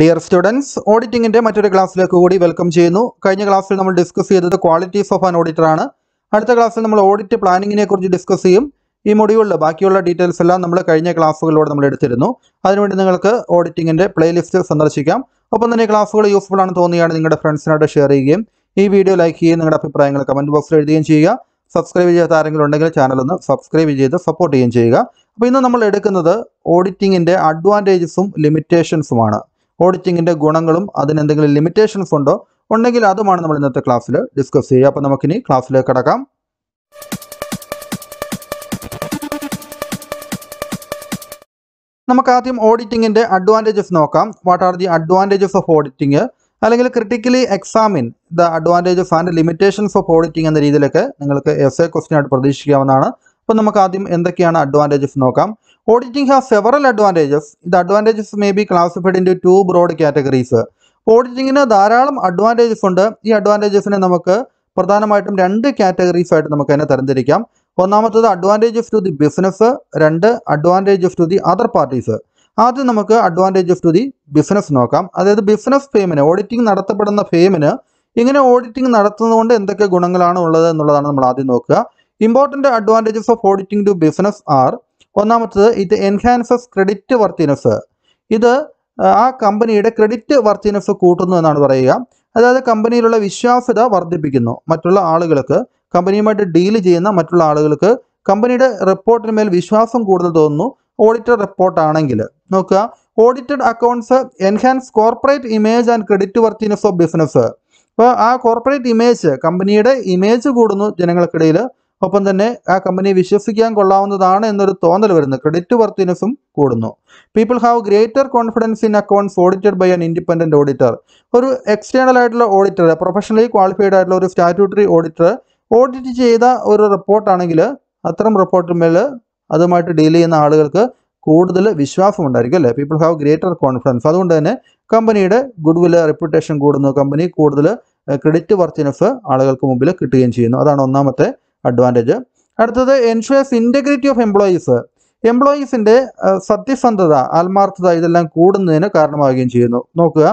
Dear students ഓഡിറ്റിംഗിന്റെ മറ്റൊരു ക്ലാസ്സിലേക്ക് കൂടി വെൽക്കം ചെയ്യുന്നു കഴിഞ്ഞ ക്ലാസ്സിൽ നമ്മൾ ഡിസ്കസ് ചെയ്തത് ക്വാളിറ്റീസ് ഓഫ് ആൻ ഓഡിറ്റർ ആണ് അടുത്ത ക്ലാസ്സിൽ നമ്മൾ ഓഡിറ്റ് പ്ലാനിങ്ങിനെ കുറിച്ച് ഡിസ്കസ് ചെയ്യും ഈ മൊഡ്യൂളിൽ ബാക്കിയുള്ള ഡീറ്റെയിൽസ് എല്ലാം നമ്മൾ കഴിഞ്ഞ ക്ലാസ്സുകളിലൂടെ നമ്മൾ എടുത്തിരുന്നു അതിനുവേണ്ടി നിങ്ങൾക്ക് ഓഡിറ്റിങ്ങിൻ്റെ പ്ലേലിസ്റ്റ് സന്ദർശിക്കാം ഒപ്പം തന്നെ ക്ലാസ്സുകൾ യൂസ്ഫുൾ ആണെന്ന് തോന്നിയാണ് നിങ്ങളുടെ ഫ്രണ്ട്സിനായിട്ട് ഷെയർ ചെയ്യുകയും ഈ വീഡിയോ ലൈക്ക് ചെയ്യുകയും നിങ്ങളുടെ അഭിപ്രായങ്ങൾ കമന്റ് ബോക്സിൽ എഴുതുകയും ചെയ്യുക സബ്സ്ക്രൈബ് ചെയ്യാത്ത ആരെങ്കിലും ഉണ്ടെങ്കിൽ ചാനലൊന്ന് സബ്സ്ക്രൈബ് ചെയ്ത് സപ്പോർട്ട് ചെയ്യുകയും ചെയ്യുക അപ്പോൾ ഇന്ന് നമ്മൾ എടുക്കുന്നത് ഓഡിറ്റിങ്ങിൻ്റെ അഡ്വാൻറ്റേജസും ലിമിറ്റേഷൻസുമാണ് ഓഡിറ്റിങ്ങിൻ്റെ ഗുണങ്ങളും അതിനെന്തെങ്കിലും ലിമിറ്റേഷൻസ് ഉണ്ടോ ഉണ്ടെങ്കിൽ അതുമാണ് നമ്മൾ ഇന്നത്തെ ക്ലാസ്സിൽ ഡിസ്കസ് ചെയ്യുക അപ്പോൾ നമുക്കിനി ക്ലാസ്സിലേക്ക് കടക്കാം നമുക്ക് ആദ്യം ഓഡിറ്റിങ്ങിൻ്റെ അഡ്വാൻറ്റേജസ് നോക്കാം what are the advantages of auditing അല്ലെങ്കിൽ critically examine the advantages and limitations of auditing എന്ന രീതിയിലൊക്കെ നിങ്ങൾക്ക് എസ് എ ക്വസ്റ്റ്യൻ ആയിട്ട് പ്രതീക്ഷിക്കാവുന്നതാണ് അപ്പോൾ നമുക്ക് ആദ്യം എന്തൊക്കെയാണ് അഡ്വാൻറ്റേജസ് നോക്കാം ഓഡിറ്റിംഗ് ഹാസ് സെവറൽ അഡ്വാൻറ്റേജസ് ഇത് advantages may be classified in two broad categories ഓഡിറ്റിങ്ങിന് ധാരാളം അഡ്വാൻറ്റേജസ് ഉണ്ട് ഈ അഡ്വാൻറ്റേജസിനെ നമുക്ക് പ്രധാനമായിട്ടും രണ്ട് കാറ്റഗറീസ് ആയിട്ട് നമുക്ക് അതിനെ തരംതിരിക്കാം ഒന്നാമത്തത് അഡ്വാൻറ്റേജസ് ടു ദി ബിസിനസ് രണ്ട് advantages to the other parties ആദ്യം നമുക്ക് അഡ്വാൻറ്റേജസ് ടു ദി ബിസിനസ് നോക്കാം അതായത് ബിസിനസ് ഫെയിമിന് ഓഡിറ്റിംഗ് നടത്തപ്പെടുന്ന ഫെയിമിന് ഇങ്ങനെ ഓഡിറ്റിംഗ് നടത്തുന്നതുകൊണ്ട് എന്തൊക്കെ ഗുണങ്ങളാണ് ഉള്ളത് എന്നുള്ളതാണ് നമ്മൾ ആദ്യം നോക്കുക important advantages of auditing to business are ഒന്നാമത്തത് ഇത് എൻഹാൻസസ് ക്രെഡിറ്റ് വർത്തിനസ് ഇത് ആ കമ്പനിയുടെ ക്രെഡിറ്റ് വർത്തിനസ് കൂട്ടുന്നു എന്നാണ് പറയുക അതായത് കമ്പനിയിലുള്ള വിശ്വാസ്യത വർദ്ധിപ്പിക്കുന്നു മറ്റുള്ള ആളുകൾക്ക് കമ്പനിയുമായിട്ട് ഡീൽ ചെയ്യുന്ന മറ്റുള്ള ആളുകൾക്ക് കമ്പനിയുടെ റിപ്പോർട്ടിന് മേൽ വിശ്വാസം കൂടുതൽ തോന്നുന്നു ഓഡിറ്റർ റിപ്പോർട്ടാണെങ്കിൽ നോക്കുക audited accounts enhance corporate image and credit worthiness of business അപ്പോൾ ആ കോർപ്പറേറ്റ് ഇമേജ് കമ്പനിയുടെ ഇമേജ് കൂടുന്നു ജനങ്ങൾക്കിടയിൽ ഒപ്പം തന്നെ ആ കമ്പനി വിശ്വസിക്കാൻ കൊള്ളാവുന്നതാണ് എന്നൊരു തോന്നൽ വരുന്നു ക്രെഡിറ്റ് വർത്തിനെസും കൂടുന്നു people have greater confidence in accounts audited by an independent auditor ഒരു എക്സ്റ്റേണൽ ആയിട്ടുള്ള ഓഡിറ്റർ പ്രൊഫഷണലി ക്വാളിഫൈഡ് ആയിട്ടുള്ള ഒരു സ്റ്റാറ്റ്യൂട്ടറി ഓഡിറ്റർ ഓഡിറ്റ് ചെയ്ത ഒരു റിപ്പോർട്ടാണെങ്കിൽ അത്തരം റിപ്പോർട്ടിന്മേൽ അതുമായിട്ട് ഡീൽ ചെയ്യുന്ന ആളുകൾക്ക് കൂടുതൽ വിശ്വാസം ഉണ്ടായിരിക്കും അല്ലേ പീപ്പിൾ ഹാവ് ഗ്രേറ്റർ കോൺഫിഡൻസ് അതുകൊണ്ട് തന്നെ കമ്പനിയുടെ ഗുഡ് വില് റെപ്യൂട്ടേഷൻ കൂടുന്നു കമ്പനി കൂടുതൽ ക്രെഡിറ്റ് വർത്തിനസ് ആളുകൾക്ക് മുമ്പിൽ കിട്ടുകയും ചെയ്യുന്നു അതാണ് ഒന്നാമത്തെ അഡ്വാൻറ്റേജ് അടുത്തത് എൻഷുവേഴ്സ് ഇൻറ്റഗ്രിറ്റി ഓഫ് എംപ്ലോയീസ് എംപ്ലോയീസിൻ്റെ സത്യസന്ധത ആത്മാർത്ഥത ഇതെല്ലാം കൂടുന്നതിന് കാരണമാവുകയും ചെയ്യുന്നു നോക്കുക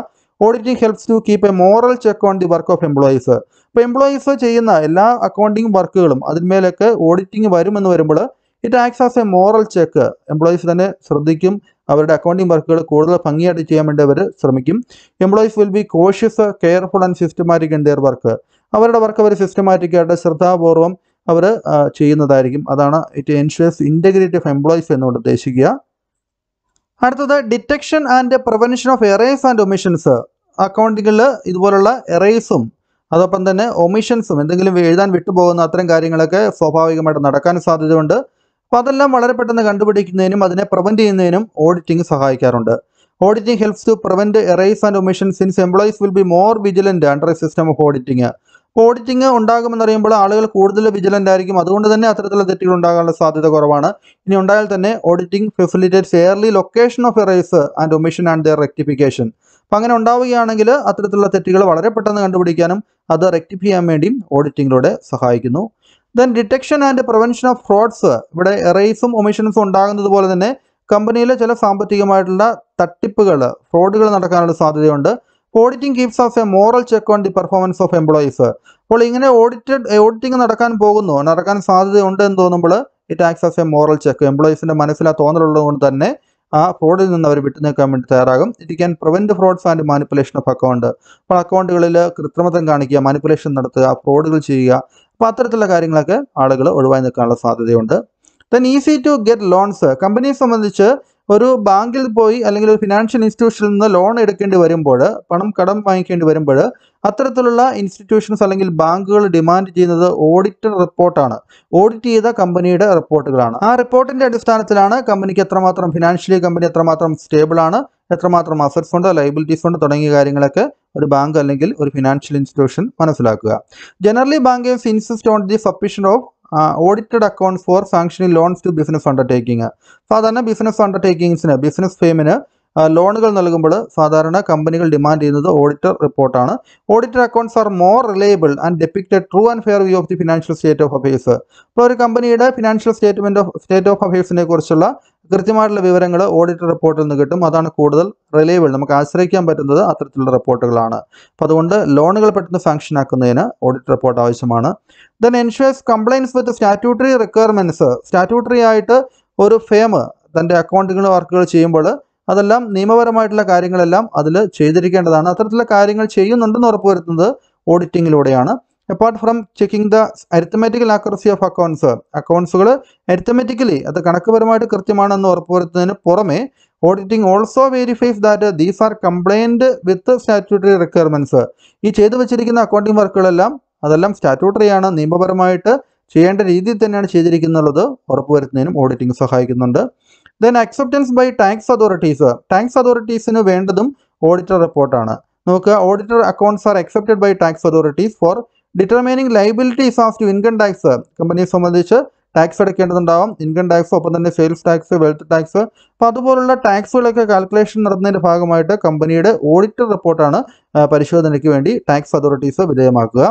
auditing helps to keep a moral check on the work of employees ഇപ്പോൾ എംപ്ലോയീസ് ചെയ്യുന്ന എല്ലാ അക്കൗണ്ടിങ് വർക്കുകളും അതിന്മേലൊക്കെ ഓഡിറ്റിംഗ് വരുമെന്ന് വരുമ്പോൾ it acts as a moral check employees തന്നെ ശ്രദ്ധിക്കും അവരുടെ അക്കൗണ്ടിങ് വർക്കുകൾ കൂടുതൽ ഭംഗിയായിട്ട് ചെയ്യാൻ വേണ്ടി അവർ ശ്രമിക്കും employees will be cautious careful and systematic in their work അവരുടെ വർക്ക് അവർ സിസ്റ്റമാറ്റിക്കായിട്ട് ശ്രദ്ധാപൂർവം അവർ ചെയ്യുന്നതായിരിക്കും അതാണ് it ensures integrity of employees എന്നുകൊണ്ട് ഉദ്ദേശിക്കുക അടുത്തത് detection and prevention of errors and omissions അക്കൗണ്ടിങ്ങിൽ ഇതുപോലുള്ള എറേസും അതോടൊപ്പം തന്നെ ഒമിഷൻസും എന്തെങ്കിലും എഴുതാൻ വിട്ടുപോകുന്ന അത്തരം കാര്യങ്ങളൊക്കെ സ്വാഭാവികമായിട്ട് നടക്കാൻ സാധ്യതയുണ്ട് അപ്പോൾ അതെല്ലാം വളരെ പെട്ടെന്ന് കണ്ടുപിടിക്കുന്നതിനും അതിനെ പ്രിവെൻറ്റ് ചെയ്യുന്നതിനും ഓഡിറ്റിംഗ് സഹായിക്കാറുണ്ട് auditing helps to prevent errors and omissions since employees will be more vigilant under a system of auditing auditing ഉണ്ടാകുമെന്ന് അറിയുമ്പോൾ ആളുകൾ കൂടുതൽ വിജിലൻ്റ് ആയിരിക്കും അതുകൊണ്ട് തന്നെ അത്തരത്തിലുള്ള തെറ്റുകൾ ഉണ്ടാകാനുള്ള സാധ്യത കുറവാണ് ഇനി ഉണ്ടായാൽ തന്നെ auditing facilitates early location of errors and omission and their rectification അപ്പം അങ്ങനെ ഉണ്ടാവുകയാണെങ്കിൽ അത്തരത്തിലുള്ള തെറ്റുകൾ വളരെ പെട്ടെന്ന് കണ്ടുപിടിക്കാനും അത് റെക്ടിഫൈ ചെയ്യാൻ വേണ്ടിയും ഓഡിറ്റിങ്ങിലൂടെ സഹായിക്കുന്നു then detection and prevention of frauds ഇവിടെ എറേസും ഒമിഷൻസും ഉണ്ടാകുന്നത് പോലെ തന്നെ കമ്പനിയിലെ ചില സാമ്പത്തികമായിട്ടുള്ള തട്ടിപ്പുകൾ ഫ്രോഡുകൾ നടക്കാനുള്ള സാധ്യതയുണ്ട് auditing gives as a moral check on the performance of employees അപ്പോൾ ഇങ്ങനെ ഓഡിറ്റഡ് ഓഡിറ്റിംഗ് നടക്കാൻ പോകുന്നു നടക്കാൻ സാധ്യതയുണ്ട് എന്ന് തോന്നുമ്പോൾ it acts as a moral check എംപ്ലോയീസിൻ്റെ മനസ്സിൽ ആ തോന്നലുള്ളതുകൊണ്ട് തന്നെ ആ ഫ്രോഡിൽ നിന്ന് അവർ നിൽക്കാൻ വേണ്ടി തയ്യാറാകും it can prevent frauds and manipulation of account അപ്പോൾ അക്കൗണ്ടുകളിൽ കൃത്രിമത്വം കാണിക്കുക മാനിപ്പുലേഷൻ നടത്തുക ഫ്രോഡുകൾ ചെയ്യുക അപ്പോൾ അത്തരത്തിലുള്ള കാര്യങ്ങളൊക്കെ ആളുകൾ ഒഴിവായി നിൽക്കാനുള്ള സാധ്യതയുണ്ട് then easy to get loans കമ്പനിയെ സംബന്ധിച്ച് ഒരു ബാങ്കിൽ പോയി അല്ലെങ്കിൽ ഒരു ഫിനാൻഷ്യൽ ഇൻസ്റ്റിറ്റ്യൂഷനിൽ നിന്ന് ലോൺ എടുക്കേണ്ടി വരുമ്പോൾ പണം കടം വാങ്ങിക്കേണ്ടി വരുമ്പോൾ അത്തരത്തിലുള്ള ഇൻസ്റ്റിറ്റ്യൂഷൻസ് അല്ലെങ്കിൽ ബാങ്കുകൾ ഡിമാൻഡ് ചെയ്യുന്നത് ഓഡിറ്റ് റിപ്പോർട്ടാണ് ഓഡിറ്റ് ചെയ്ത കമ്പനിയുടെ റിപ്പോർട്ടുകളാണ് ആ റിപ്പോർട്ടിൻ്റെ അടിസ്ഥാനത്തിലാണ് കമ്പനിക്ക് എത്രമാത്രം ഫിനാൻഷ്യലി കമ്പനി എത്രമാത്രം സ്റ്റേബിളാണ് എത്രമാത്രം അസറ്റ് ഫണ്ട് ലൈബിലിറ്റീസ് ഫണ്ട് തുടങ്ങിയ കാര്യങ്ങളൊക്കെ ഒരു ബാങ്ക് അല്ലെങ്കിൽ ഒരു ഫിനാൻഷ്യൽ ഇൻസ്റ്റിറ്റ്യൂഷൻ മനസ്സിലാക്കുക generally bankers insist on the sufficient of uh, audited account for functioning loans to business undertaking. Father, business undertaking. Isn't undertakings, business payment, ലോണുകൾ നൽകുമ്പോൾ സാധാരണ കമ്പനികൾ ഡിമാൻഡ് ചെയ്യുന്നത് ഓഡിറ്റർ റിപ്പോർട്ടാണ് auditor accounts are more reliable and depicted true and fair view of the financial state of affairs അപ്പോൾ ഒരു കമ്പനിയുടെ financial statement of state of അഫയേഴ്സിനെ കുറിച്ചുള്ള കൃത്യമായിട്ടുള്ള വിവരങ്ങൾ ഓഡിറ്റ് റിപ്പോർട്ടിൽ നിന്ന് കിട്ടും അതാണ് കൂടുതൽ റിലയബിൾ നമുക്ക് ആശ്രയിക്കാൻ പറ്റുന്നത് അത്തരത്തിലുള്ള റിപ്പോർട്ടുകളാണ് അപ്പോൾ അതുകൊണ്ട് ലോണുകൾ പെട്ടെന്ന് സാങ്ഷൻ ആക്കുന്നതിന് ഓഡിറ്റ് റിപ്പോർട്ട് ആവശ്യമാണ് then ensures compliance with statutory requirements statutory ആയിട്ട് ഒരു ഫേം തൻ്റെ അക്കൗണ്ടിങ്ങിൽ വർക്കുകൾ ചെയ്യുമ്പോൾ അതെല്ലാം നിയമപരമായിട്ടുള്ള കാര്യങ്ങളെല്ലാം അതിൽ ചെയ്തിരിക്കേണ്ടതാണ് അത്തരത്തിലുള്ള കാര്യങ്ങൾ ചെയ്യുന്നുണ്ടെന്ന് ഉറപ്പുവരുത്തുന്നത് ഓഡിറ്റിങ്ങിലൂടെയാണ് apart from checking the arithmetical accuracy of accounts അക്കൗണ്ട്സുകൾ അരിത്തമാറ്റിക്കലി അത് കണക്കുപരമായിട്ട് കൃത്യമാണെന്ന് ഉറപ്പുവരുത്തുന്നതിന് പുറമെ auditing also verifies that these are compliant with statutory requirements ഈ ചെയ്തു വെച്ചിരിക്കുന്ന അക്കൗണ്ടിംഗ് വർക്കുകളെല്ലാം അതെല്ലാം സ്റ്റാറ്റ്യൂട്ടറിയാണ് നിയമപരമായിട്ട് ചെയ്യേണ്ട രീതിയിൽ തന്നെയാണ് ചെയ്തിരിക്കുന്നുള്ളത് ഉറപ്പുവരുത്തുന്നതിനും ഓഡിറ്റിംഗ് സഹായിക്കുന്നുണ്ട് then acceptance by tax authorities tax അതോറിറ്റീസിന് വേണ്ടതും ഓഡിറ്റർ റിപ്പോർട്ടാണ് നമുക്ക് auditor accounts are accepted by tax authorities for determining liabilities of to income tax കമ്പനിയെ സംബന്ധിച്ച് ടാക്സ് അടയ്ക്കേണ്ടതുണ്ടാവും ഇൻകം ടാക്സ് ഒപ്പം തന്നെ സെയിൽസ് ടാക്സ് വെൽത്ത് ടാക്സ് അപ്പോൾ അതുപോലുള്ള ടാക്സുകളൊക്കെ കാൽക്കുലേഷൻ നടത്തുന്നതിൻ്റെ ഭാഗമായിട്ട് കമ്പനിയുടെ ഓഡിറ്റർ റിപ്പോർട്ടാണ് പരിശോധനയ്ക്ക് വേണ്ടി ടാക്സ് അതോറിറ്റീസ് വിധേയമാക്കുക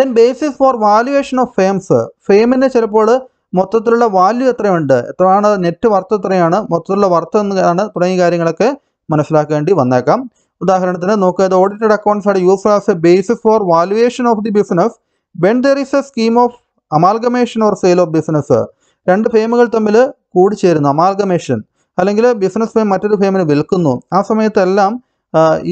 then basis for valuation of firms ഫെയിമിനെ ചിലപ്പോൾ മൊത്തത്തിലുള്ള വാല്യൂ എത്രയുണ്ട് എത്രയാണ് നെറ്റ് വർത്ത് എത്രയാണ് മൊത്തത്തിലുള്ള വർത്ത് എന്നാണ് തുടങ്ങിയ കാര്യങ്ങളൊക്കെ മനസ്സിലാക്കേണ്ടി വന്നേക്കാം ഉദാഹരണത്തിന് നോക്കുക audited accounts are use as a basis for valuation of the business when there is a scheme of amalgamation or sale of business രണ്ട് ഫേമുകൾ തമ്മിൽ കൂടിച്ചേരുന്നു അമാൽഗമേഷൻ അല്ലെങ്കിൽ ബിസിനസ് ഫേം മറ്റൊരു ഫേമിന് വിൽക്കുന്നു ആ സമയത്തെല്ലാം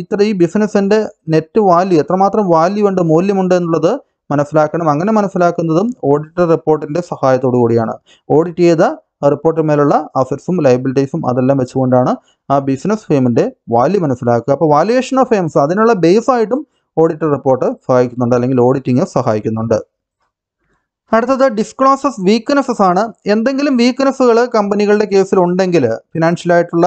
ഇത്ര ഈ ബിസിനസ്സിൻ്റെ നെറ്റ് വാല്യൂ എത്രമാത്രം വാല്യൂ ഉണ്ട് മൂല്യമുണ്ട് എന്നുള്ളത് മനസ്സിലാക്കണം അങ്ങനെ മനസ്സിലാക്കുന്നതും ഓഡിറ്റർ റിപ്പോർട്ടിൻ്റെ സഹായത്തോടു കൂടിയാണ് ഓഡിറ്റ് ചെയ്ത മേലുള്ള അസറ്റ്സും ലൈബിലിറ്റീസും അതെല്ലാം വെച്ചുകൊണ്ടാണ് ആ ബിസിനസ് ഫേമിൻ്റെ വാല്യൂ മനസ്സിലാക്കുക അപ്പോൾ വാല്യുവേഷൻ ഓഫ് ഫേംസ് അതിനുള്ള ബേസ് ആയിട്ടും ഓഡിറ്റർ റിപ്പോർട്ട് സഹായിക്കുന്നുണ്ട് അല്ലെങ്കിൽ ഓഡിറ്റിങ് സഹായിക്കുന്നുണ്ട് അടുത്തത് ഡിസ്ക്ലോസസ് വീക്ക്നെസ്സസ് ആണ് എന്തെങ്കിലും വീക്ക്നെസ്സുകൾ കമ്പനികളുടെ കേസിൽ ഉണ്ടെങ്കിൽ ഫിനാൻഷ്യലായിട്ടുള്ള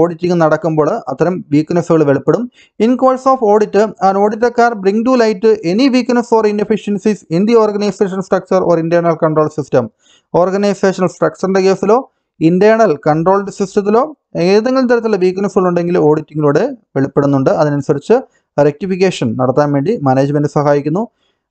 ഓഡിറ്റിംഗ് നടക്കുമ്പോൾ അത്തരം വീക്ക്നെസ്സുകൾ വെളിപ്പെടും in course of audit an ഓഡിറ്റക്കാർ bring to light any weakness or inefficiencies in the organisation structure or internal control system organisational സ്ട്രക്ചറിൻ്റെ കേസിലോ ഇന്റേണൽ കൺട്രോൾഡ് സിസ്റ്റത്തിലോ ഏതെങ്കിലും തരത്തിലുള്ള വീക്ക്നെസ്സുകൾ ഉണ്ടെങ്കിൽ ഓഡിറ്റിങ്ങിലൂടെ വെളിപ്പെടുന്നുണ്ട് അതിനനുസരിച്ച് റെക്ടിഫിക്കേഷൻ നടത്താൻ വേണ്ടി മാനേജ്മെൻറ്റ് സഹായിക്കുന്നു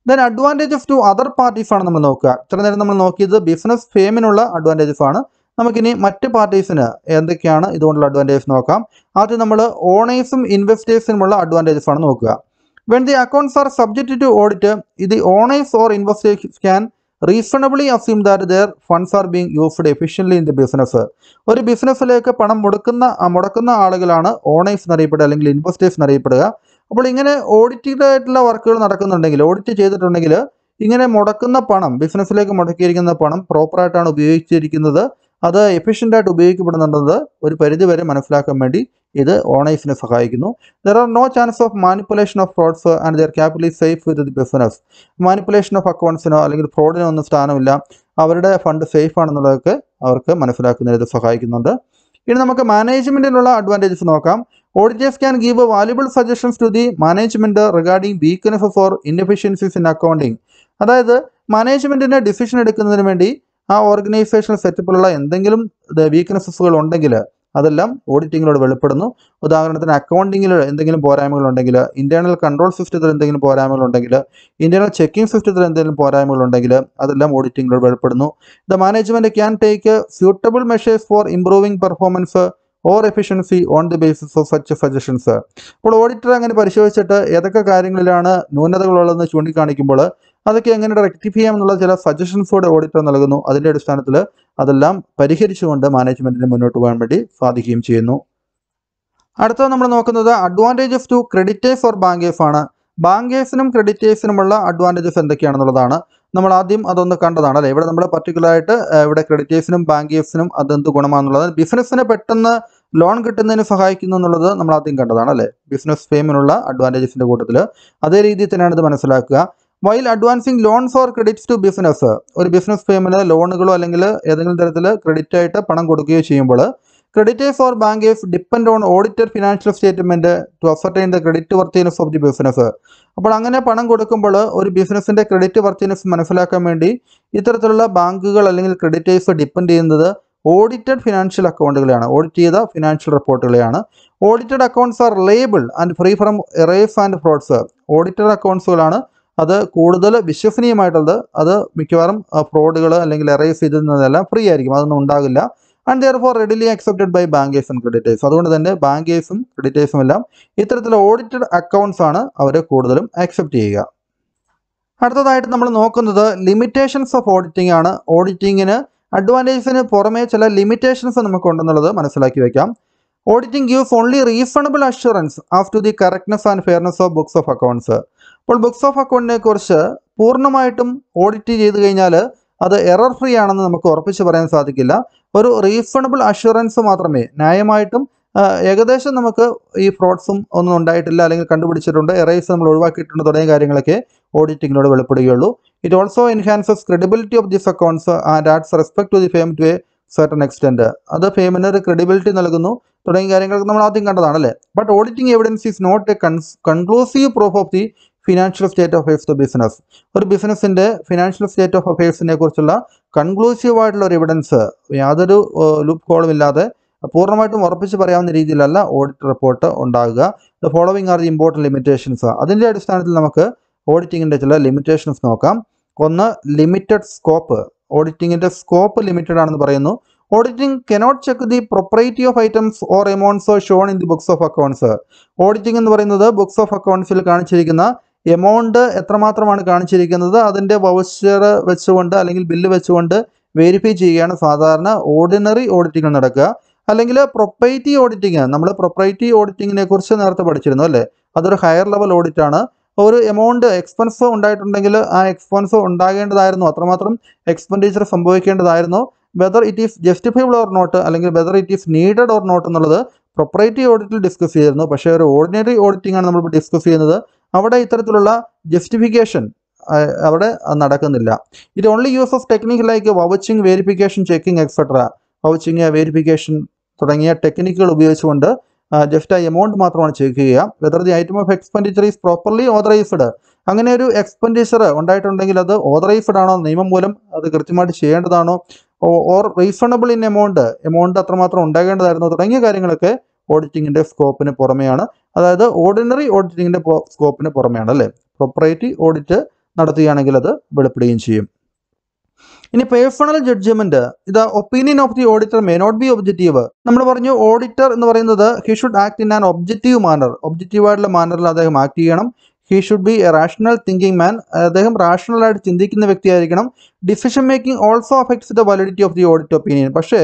then advantages to other parties ആണ് നമ്മൾ നോക്കുക ഇത്ര നേരം നമ്മൾ നോക്കിയത് ബിസിനസ് ഫേമിനുള്ള അഡ്വാൻറ്റേജസ് ആണ് നമുക്കിനി മറ്റ് പാർട്ടീസിന് എന്തൊക്കെയാണ് ഇതുകൊണ്ടുള്ള അഡ്വാൻറ്റേജസ് നോക്കാം ആദ്യം നമ്മൾ ഓണേഴ്സും ഇൻവെസ്റ്റേഴ്സിനുമുള്ള അഡ്വാൻറ്റേജസ് ആണ് നോക്കുക when the accounts are subject to audit ഇത് owners or investors can reasonably assume that their funds are being used efficiently in the business ഒരു ബിസിനസ്സിലേക്ക് പണം മുടക്കുന്ന മുടക്കുന്ന ആളുകളാണ് ഓണേഴ്സ് എന്നറിയപ്പെടുക അല്ലെങ്കിൽ ഇൻവെസ്റ്റേഴ്സ് എന്നറിയപ്പെടുക അപ്പോൾ ഇങ്ങനെ ഓഡിറ്റഡ് ആയിട്ടുള്ള വർക്കുകൾ നടക്കുന്നുണ്ടെങ്കിൽ ഓഡിറ്റ് ചെയ്തിട്ടുണ്ടെങ്കിൽ ഇങ്ങനെ മുടക്കുന്ന പണം ബിസിനസ്സിലേക്ക് മുടക്കിയിരിക്കുന്ന പണം പ്രോപ്പറായിട്ടാണ് ഉപയോഗിച്ചിരിക്കുന്നത് അത് ആയിട്ട് ഉപയോഗിക്കപ്പെടുന്നുണ്ടെന്നത് ഒരു പരിധിവരെ മനസ്സിലാക്കാൻ വേണ്ടി ഇത് ഓണേഴ്സിനെ സഹായിക്കുന്നു there are no chance of manipulation of frauds and their capital is safe with the business manipulation of അക്കൗണ്ട്സിനോ അല്ലെങ്കിൽ ഫ്രോഡിനോ ഒന്നും സ്ഥാനമില്ല അവരുടെ ഫണ്ട് സേഫ് ആണെന്നുള്ളതൊക്കെ അവർക്ക് ഇത് സഹായിക്കുന്നുണ്ട് ഇനി നമുക്ക് മാനേജ്മെൻറ്റിനുള്ള അഡ്വാൻറ്റേജസ് നോക്കാം auditors can give valuable suggestions to the management regarding weakness for inefficiencies in accounting അതായത് മാനേജ്മെൻറ്റിൻ്റെ ഡിസിഷൻ എടുക്കുന്നതിന് വേണ്ടി ആ ഓർഗനൈസേഷണൽ സെറ്റപ്പിലുള്ള എന്തെങ്കിലും വീക്ക്നെസ്സുകൾ ഉണ്ടെങ്കിൽ അതെല്ലാം ഓഡിറ്റിങ്ങിലൂടെ വെളിപ്പെടുന്നു ഉദാഹരണത്തിന് അക്കൗണ്ടിങ്ങിൽ എന്തെങ്കിലും പോരായ്മകൾ ഉണ്ടെങ്കിൽ ഇന്റേണൽ കൺട്രോൾ സിസ്റ്റത്തിൽ എന്തെങ്കിലും പോരായ്മകൾ ഉണ്ടെങ്കിൽ ഇന്റേണൽ ചെക്കിംഗ് സിസ്റ്റത്തിൽ എന്തെങ്കിലും പോരായ്മകൾ ഉണ്ടെങ്കിൽ അതെല്ലാം ഓഡിറ്റിങ്ങിലൂടെ വെളിപ്പെടുന്നു the management can take suitable measures for improving performance or efficiency on the basis of such suggestions അപ്പോൾ ഓഡിറ്റർ അങ്ങനെ പരിശോധിച്ചിട്ട് ഏതൊക്കെ കാര്യങ്ങളിലാണ് ന്യൂനതകളുള്ളതെന്ന് ചൂണ്ടിക്കാണിക്കുമ്പോൾ അതൊക്കെ എങ്ങനെ റെക്ടിഫൈ എന്നുള്ള ചില സജഷൻസ് കൂടെ ഓഡിറ്റർ നൽകുന്നു അതിൻ്റെ അടിസ്ഥാനത്തിൽ അതെല്ലാം പരിഹരിച്ചുകൊണ്ട് മാനേജ്മെന്റിന് മുന്നോട്ട് പോകാൻ വേണ്ടി സാധിക്കുകയും ചെയ്യുന്നു അടുത്തത് നമ്മൾ നോക്കുന്നത് advantages to creditor for bankers ആണ് ബാങ്കേഴ്സിനും ക്രെഡിറ്റേഴ്സിനുമുള്ള അഡ്വാൻറ്റേജസ് എന്തൊക്കെയാണെന്നുള്ളതാണ് നമ്മൾ ആദ്യം അതൊന്ന് കണ്ടതാണ് അല്ലേ ഇവിടെ നമ്മൾ പർട്ടിക്കുലറായിട്ട് ഇവിടെ ക്രെഡിറ്റേഴ്സിനും ബാങ്കേഴ്സിനും അതെന്ത് ഗുണമാണെന്നുള്ളത് ബിസിനസ്സിന് പെട്ടെന്ന് ലോൺ കിട്ടുന്നതിന് സഹായിക്കുന്നു എന്നുള്ളത് നമ്മൾ ആദ്യം കണ്ടതാണ് അല്ലേ ബിസിനസ് ഫെയിമിനുള്ള അഡ്വാൻറ്റേജസിൻ്റെ കൂട്ടത്തിൽ അതേ രീതിയിൽ തന്നെയാണ് ഇത് മനസ്സിലാക്കുക while advancing loan for credits to business ഒരു ബിസിനസ് ഫേമിന് ലോണുകളോ അല്ലെങ്കിൽ ഏതെങ്കിലും തരത്തിൽ ക്രെഡിറ്റ് ആയിട്ട് പണം കൊടുക്കുകയോ ചെയ്യുമ്പോൾ creditors or bankers depend on audited financial statement to ascertain the credit worthiness of the business അപ്പോൾ അങ്ങനെ പണം കൊടുക്കുമ്പോൾ ഒരു ബിസിനസ്സിന്റെ ക്രെഡിറ്റ് വർത്തിനസ് മനസ്സിലാക്കാൻ വേണ്ടി ഇത്തരത്തിലുള്ള ബാങ്കുകൾ അല്ലെങ്കിൽ ക്രെഡിറ്റേഴ്സ് ഡിപ്പെൻഡ് ചെയ്യുന്നത് ഓഡിറ്റഡ് ഫിനാൻഷ്യൽ അക്കൗണ്ടുകളെയാണ് ഓഡിറ്റ് ചെയ്ത ഫിനാൻഷ്യൽ റിപ്പോർട്ടുകളെയാണ് audited accounts are reliable and free from errors and frauds audited അക്കൗണ്ട്സുകളാണ് അത് കൂടുതൽ വിശ്വസനീയമായിട്ടുള്ളത് അത് മിക്കവാറും ഫ്രോഡുകൾ അല്ലെങ്കിൽ എറേസ് ചെയ്തതെല്ലാം ഫ്രീ ആയിരിക്കും അതൊന്നും ഉണ്ടാകില്ല and therefore readily accepted by bankers and creditors അതുകൊണ്ട് തന്നെ ബാങ്കേഴ്സും ക്രെഡിറ്റേഴ്സും എല്ലാം ഇത്തരത്തിലുള്ള ഓഡിറ്റഡ് അക്കൗണ്ട്സ് ആണ് അവർ കൂടുതലും അക്സെപ്റ്റ് ചെയ്യുക അടുത്തതായിട്ട് നമ്മൾ നോക്കുന്നത് ലിമിറ്റേഷൻസ് ഓഫ് ഓഡിറ്റിംഗ് ആണ് ഓഡിറ്റിങ്ങിന് അഡ്വാൻറ്റേജസിന് പുറമേ ചില ലിമിറ്റേഷൻസ് നമുക്കുണ്ടെന്നുള്ളത് മനസ്സിലാക്കി വയ്ക്കാം auditing gives only refundable assurance as to the correctness and fairness of books of accounts അപ്പോൾ ബുക്സ് ഓഫ് അക്കൗണ്ടിനെ കുറിച്ച് പൂർണ്ണമായിട്ടും ഓഡിറ്റ് ചെയ്ത് കഴിഞ്ഞാൽ അത് എറർ ഫ്രീ ആണെന്ന് നമുക്ക് ഉറപ്പിച്ച് പറയാൻ സാധിക്കില്ല ഒരു റീഫണ്ടബിൾ അഷുറൻസ് മാത്രമേ ന്യായമായിട്ടും ഏകദേശം നമുക്ക് ഈ ഫ്രോഡ്സും ഒന്നും ഉണ്ടായിട്ടില്ല അല്ലെങ്കിൽ കണ്ടുപിടിച്ചിട്ടുണ്ട് എറേസ് നമ്മൾ ഒഴിവാക്കിയിട്ടുണ്ട് തുടങ്ങിയ കാര്യങ്ങളൊക്കെ ഓഡിറ്റിങ്ങിനോട് വെളിപ്പെടുകയുള്ളൂ it also enhances credibility of this accounts and adds respect to the firm to a certain extent അത് ഫെയിമിന് ഒരു ക്രെഡിബിലിറ്റി നൽകുന്നു തുടങ്ങിയ കാര്യങ്ങളൊക്കെ നമ്മൾ ആദ്യം കണ്ടതാണല്ലേ but auditing evidence is not a conclusive proof of the financial state affairs of business ഒരു ബിസിനസ്സിൻ്റെ ഫിനാൻഷ്യൽ സ്റ്റേറ്റ് ഓഫ് അഫയേഴ്സിനെ കുറിച്ചുള്ള കൺക്ലൂസീവ് ആയിട്ടുള്ള ഒരു എവിഡൻസ് യാതൊരു ലുപ്പ് കോളും ഇല്ലാതെ പൂർണ്ണമായിട്ടും ഉറപ്പിച്ച് പറയാവുന്ന രീതിയിലല്ല ഓഡിറ്റ് റിപ്പോർട്ട് ഉണ്ടാകുക the following are the important limitations അതിൻ്റെ അടിസ്ഥാനത്തിൽ നമുക്ക് ഓഡിറ്റിങ്ങിൻ്റെ ചില ലിമിറ്റേഷൻസ് നോക്കാം ഒന്ന് ലിമിറ്റഡ് സ്കോപ്പ് ഓഡിറ്റിങ്ങിൻ്റെ സ്കോപ്പ് ലിമിറ്റഡ് ആണെന്ന് പറയുന്നു auditing cannot check the propriety of items or എമൗണ്ട്സോ shown in the books of accounts auditing എന്ന് പറയുന്നത് ബുക്സ് ഓഫ് അക്കൗണ്ട്സിൽ കാണിച്ചിരിക്കുന്ന എമൗണ്ട് എത്രമാത്രമാണ് കാണിച്ചിരിക്കുന്നത് അതിൻ്റെ വൗച്ചർ വെച്ചുകൊണ്ട് അല്ലെങ്കിൽ ബില്ല് വെച്ചുകൊണ്ട് വെരിഫൈ ചെയ്യുകയാണ് സാധാരണ ഓർഡിനറി ഓഡിറ്റിംഗ് നടക്കുക അല്ലെങ്കിൽ പ്രൊപ്പൈറ്റി ഓഡിറ്റിംഗ് നമ്മൾ പ്രൊപ്പൈറ്റി ഓഡിറ്റിങ്ങിനെ കുറിച്ച് നേരത്തെ പഠിച്ചിരുന്നു അല്ലേ അതൊരു ഹയർ ലെവൽ ഓഡിറ്റ് ആണ് ഒരു എമൗണ്ട് എക്സ്പെൻസ് ഉണ്ടായിട്ടുണ്ടെങ്കിൽ ആ എക്സ്പെൻസ് ഉണ്ടാകേണ്ടതായിരുന്നു അത്രമാത്രം എക്സ്പെൻഡിച്ചർ സംഭവിക്കേണ്ടതായിരുന്നു whether it is justifiable or not അല്ലെങ്കിൽ whether it is needed or not എന്നുള്ളത് പ്രൊപ്പറേറ്റീവ് ഓഡിറ്റിൽ ഡിസ്കസ് ചെയ്തിരുന്നു പക്ഷേ ഒരു ഓർഡിനറി ഓഡിറ്റിംഗ് ആണ് നമ്മൾ ഡിസ്കസ് ചെയ്യുന്നത് അവിടെ ഇത്തരത്തിലുള്ള ജസ്റ്റിഫിക്കേഷൻ അവിടെ നടക്കുന്നില്ല ഇത് only use of technique like vouching verification checking etcetera vouching verification തുടങ്ങിയ ടെക്നിക്കുകൾ ഉപയോഗിച്ചുകൊണ്ട് ജസ്റ്റ് ആ എമൗണ്ട് മാത്രമാണ് ചെക്ക് ചെയ്യുക whether the item of expenditure is properly authorised അങ്ങനെ ഒരു എക്സ്പെൻഡിച്ചർ ഉണ്ടായിട്ടുണ്ടെങ്കിൽ അത് ഓതറൈസ്ഡ് ആണോ നിയമം മൂലം അത് കൃത്യമായിട്ട് ചെയ്യേണ്ടതാണോ or reasonable in amount amount അത്രമാത്രം ഉണ്ടാകേണ്ടതായിരുന്നു തുടങ്ങിയ കാര്യങ്ങളൊക്കെ ഓഡിറ്റിങ്ങിൻ്റെ സ്കോപ്പിന് പുറമെയാണ് അതായത് ഓർഡിനറി ഓഡിറ്റിങ്ങിൻ്റെ സ്കോപ്പിന് പുറമെയാണ് അല്ലേ പ്രൊപ്പറേറ്റീവ് ഓഡിറ്റ് നടത്തുകയാണെങ്കിൽ അത് വെളിപ്പെടുകയും ചെയ്യും ഇനി പേഴ്സണൽ ജഡ്ജ്മെന്റ് ഇത് opinion of the auditor may not be objective നമ്മൾ പറഞ്ഞു ഓഡിറ്റർ എന്ന് പറയുന്നത് he should act in an objective manner ആയിട്ടുള്ള മാനറിൽ അദ്ദേഹം ആക്ട് ചെയ്യണം he should be a rational thinking man അദ്ദേഹം ആയിട്ട് ചിന്തിക്കുന്ന വ്യക്തിയായിരിക്കണം decision making also affects the validity of the audit opinion പക്ഷേ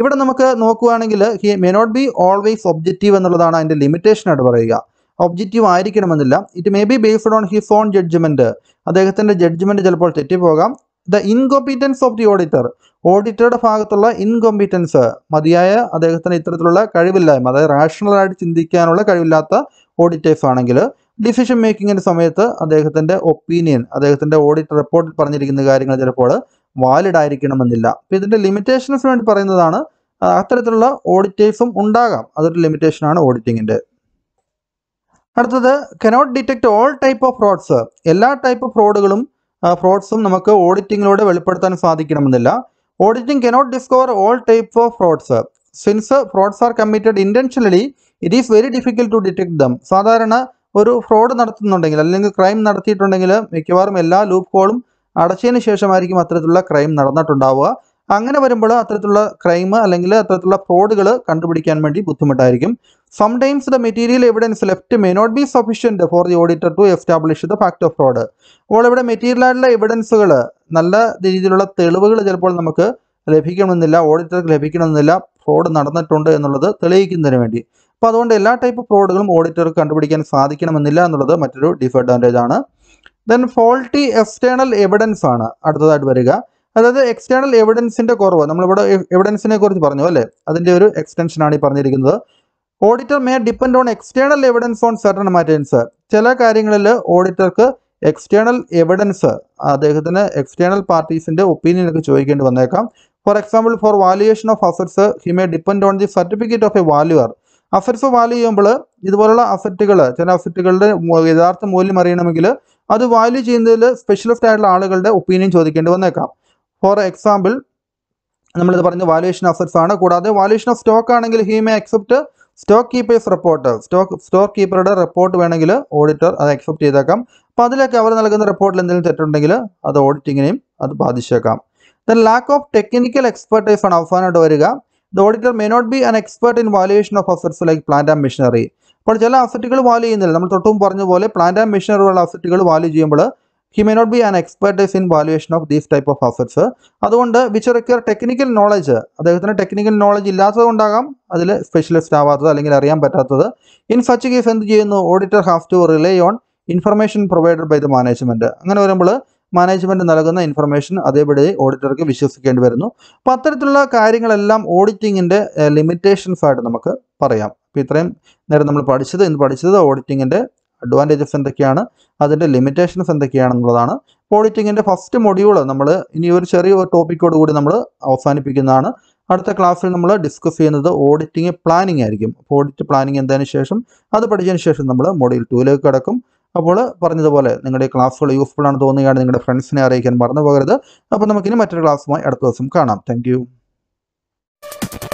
ഇവിടെ നമുക്ക് നോക്കുകയാണെങ്കിൽ he may not be always objective എന്നുള്ളതാണ് അതിൻ്റെ ലിമിറ്റേഷനായിട്ട് പറയുക ഒബ്ജക്റ്റീവ് ആയിരിക്കണമെന്നില്ല it may be based on his own judgement അദ്ദേഹത്തിൻ്റെ ജഡ്ജ്മെൻറ്റ് ചിലപ്പോൾ തെറ്റിപ്പോകാം the incompetence of the auditor ഓഡിറ്ററുടെ ഭാഗത്തുള്ള ഇൻകോമ്പീറ്റൻസ് മതിയായ അദ്ദേഹത്തിന് ഇത്തരത്തിലുള്ള കഴിവില്ലായ്മ അതായത് റാഷണലായിട്ട് ചിന്തിക്കാനുള്ള കഴിവില്ലാത്ത ഓഡിറ്റേഴ്സ് ആണെങ്കിൽ ഡിസിഷൻ മേക്കിങ്ങിൻ്റെ സമയത്ത് അദ്ദേഹത്തിൻ്റെ ഒപ്പീനിയൻ അദ്ദേഹത്തിൻ്റെ ഓഡിറ്റ് റിപ്പോർട്ടിൽ പറഞ്ഞിരിക്കുന്ന കാര്യങ്ങൾ ചിലപ്പോൾ വാലിഡ് ആയിരിക്കണമെന്നില്ല അപ്പോൾ ഇതിൻ്റെ ലിമിറ്റേഷൻസ് വേണ്ടി പറയുന്നതാണ് അത്തരത്തിലുള്ള ഓഡിറ്റേഴ്സും ഉണ്ടാകാം അതൊരു ലിമിറ്റേഷനാണ് ഓഡിറ്റിങ്ങിൻ്റെ അടുത്തത് cannot detect all type of frauds എല്ലാ ടൈപ്പ് ഫ്രോഡുകളും ഫ്രോഡ്സും നമുക്ക് ഓഡിറ്റിങ്ങിലൂടെ വെളിപ്പെടുത്താൻ സാധിക്കണമെന്നില്ല auditing cannot discover all type of frauds since frauds are committed intentionally it is very difficult to detect them സാധാരണ ഒരു ഫ്രോഡ് നടത്തുന്നുണ്ടെങ്കിൽ അല്ലെങ്കിൽ ക്രൈം നടത്തിയിട്ടുണ്ടെങ്കിൽ മിക്കവാറും എല്ലാ ലൂപ്പ് ഹോളും അടച്ചതിന് ശേഷമായിരിക്കും അത്തരത്തിലുള്ള ക്രൈം നടന്നിട്ടുണ്ടാവുക അങ്ങനെ വരുമ്പോൾ അത്തരത്തിലുള്ള ക്രൈം അല്ലെങ്കിൽ അത്തരത്തിലുള്ള ഫ്രോഡുകൾ കണ്ടുപിടിക്കാൻ വേണ്ടി ബുദ്ധിമുട്ടായിരിക്കും sometimes the material evidence left may not be sufficient for the auditor to establish the fact of fraud അപ്പോൾ ഇവിടെ മെറ്റീരിയലായിട്ടുള്ള എവിഡൻസുകൾ നല്ല രീതിയിലുള്ള തെളിവുകൾ ചിലപ്പോൾ നമുക്ക് ലഭിക്കണമെന്നില്ല ഓഡിറ്റർക്ക് ലഭിക്കണമെന്നില്ല ഫ്രോഡ് നടന്നിട്ടുണ്ട് എന്നുള്ളത് തെളിയിക്കുന്നതിന് വേണ്ടി അപ്പോൾ അതുകൊണ്ട് എല്ലാ ടൈപ്പ് ഫ്രോഡുകളും ഓഡിറ്റർക്ക് കണ്ടുപിടിക്കാൻ സാധിക്കണമെന്നില്ല എന്നുള്ളത് മറ്റൊരു ഡിസഡ്വാൻറ്റേജ് ആണ് ദെൻ ഫോൾട്ടി എക്സ്റ്റേണൽ എവിഡൻസ് ആണ് അടുത്തതായിട്ട് വരിക അതായത് എക്സ്റ്റേണൽ എവിഡൻസിന്റെ കുറവ് നമ്മളിവിടെ എവിഡൻസിനെ കുറിച്ച് പറഞ്ഞു അല്ലേ അതിന്റെ ഒരു എക്സ്റ്റൻഷൻ ആണ് ഈ പറഞ്ഞിരിക്കുന്നത് auditor may depend on external evidence on certain matters ചില കാര്യങ്ങളിൽ ഓഡിറ്റർക്ക് എക്സ്റ്റേണൽ എവിഡൻസ് അദ്ദേഹത്തിന് എക്സ്റ്റേണൽ പാർട്ടീസിന്റെ ഒപ്പീനിയൻ ഒക്കെ ചോദിക്കേണ്ടി വന്നേക്കാം for example for valuation of assets he may depend on the certificate of a valuer assets value ചെയ്യുമ്പോൾ ഇതുപോലുള്ള അസറ്റുകൾ ചില അസറ്റുകളുടെ യഥാർത്ഥ മൂല്യം അറിയണമെങ്കിൽ അത് വാല്യൂ ചെയ്യുന്നതിൽ സ്പെഷ്യലിസ്റ്റ് ആയിട്ടുള്ള ആളുകളുടെ ഒപ്പീനിയൻ ചോദിക്കേണ്ടി വന്നേക്കാം ഫോർ എക്സാമ്പിൾ നമ്മളിത് പറഞ്ഞ വാല്യുവേഷൻ അസറ്റ്സ് ആണ് കൂടാതെ വാലുവേഷൻ ഓഫ് സ്റ്റോക്ക് ആണെങ്കിൽ he may accept stock keepers report stock stock കീപ്പറുടെ റിപ്പോർട്ട് വേണമെങ്കിൽ ഓഡിറ്റർ അത് അക്സെപ്റ്റ് ചെയ്തേക്കാം അപ്പം അതിലൊക്കെ അവർ നൽകുന്ന റിപ്പോർട്ടിൽ എന്തെങ്കിലും തെറ്റുണ്ടെങ്കിൽ അത് ഓഡിറ്റിങ്ങിനെയും അത് ബാധിച്ചേക്കാം the lack of technical expertise ആണ് അവസാനമായിട്ട് വരിക the auditor may not be an expert in valuation of assets like plant and machinery അപ്പോൾ ചില അസറ്റുകൾ വാല്യൂ ചെയ്യുന്നില്ല നമ്മൾ തൊട്ടും പറഞ്ഞ പോലെ പ്ലാന്റ് ആൻഡ് മെഷീനറിയുള്ള അസറ്റുകൾ വാല്യൂ ചെയ്യുമ്പോൾ he may not be an expertise in valuation of these type of assets അതുകൊണ്ട് വിച്ച് റിക്വയർ ടെക്നിക്കൽ നോളജ് അദ്ദേഹത്തിന് ടെക്നിക്കൽ നോളജ് ഇല്ലാത്തത് കൊണ്ടാകാം അതിൽ സ്പെഷ്യലിസ്റ്റ് ആവാത്തത് അല്ലെങ്കിൽ അറിയാൻ പറ്റാത്തത് ഇൻ സച്ച് കേസ് എന്ത് ചെയ്യുന്നു auditor have to rely on information provided by the management അങ്ങനെ വരുമ്പോൾ മാനേജ്മെന്റ് നൽകുന്ന ഇൻഫർമേഷൻ അതേപടി ഓഡിറ്റർക്ക് വിശ്വസിക്കേണ്ടി വരുന്നു അപ്പോൾ അത്തരത്തിലുള്ള കാര്യങ്ങളെല്ലാം ഓഡിറ്റിങ്ങിൻ്റെ ലിമിറ്റേഷൻസ് ആയിട്ട് നമുക്ക് പറയാം അപ്പോൾ ഇത്രയും നേരം നമ്മൾ പഠിച്ചത് ഇന്ന് പഠിച്ചത് ഓഡിറ്റിങ്ങിൻ്റെ അഡ്വാൻറ്റേജസ് എന്തൊക്കെയാണ് അതിൻ്റെ ലിമിറ്റേഷൻസ് എന്തൊക്കെയാണെന്നുള്ളതാണ് ഓഡിറ്റിങ്ങിൻ്റെ ഫസ്റ്റ് മൊഡ്യൂൾ നമ്മൾ ഇനി ഒരു ചെറിയ ടോപ്പിക്കോട് കൂടി നമ്മൾ അവസാനിപ്പിക്കുന്നതാണ് അടുത്ത ക്ലാസ്സിൽ നമ്മൾ ഡിസ്കസ് ചെയ്യുന്നത് ഓഡിറ്റിംഗ് പ്ലാനിങ് ആയിരിക്കും ഓഡിറ്റ് പ്ലാനിങ് എന്തതിനു ശേഷം അത് പഠിച്ചതിന് ശേഷം നമ്മൾ മൊഡ്യൂൾ ടൂയിലേക്ക് കടക്കും അപ്പോൾ പറഞ്ഞതുപോലെ നിങ്ങളുടെ ക്ലാസ്സുകൾ യൂസ്ഫുൾ ആണെന്ന് തോന്നുകയാണ് നിങ്ങളുടെ ഫ്രണ്ട്സിനെ അറിയിക്കാൻ മറന്നു പോകരുത് അപ്പോൾ നമുക്കിനി മറ്റൊരു ക്ലാസ്സുമായി അടുത്ത ദിവസം കാണാം താങ്ക്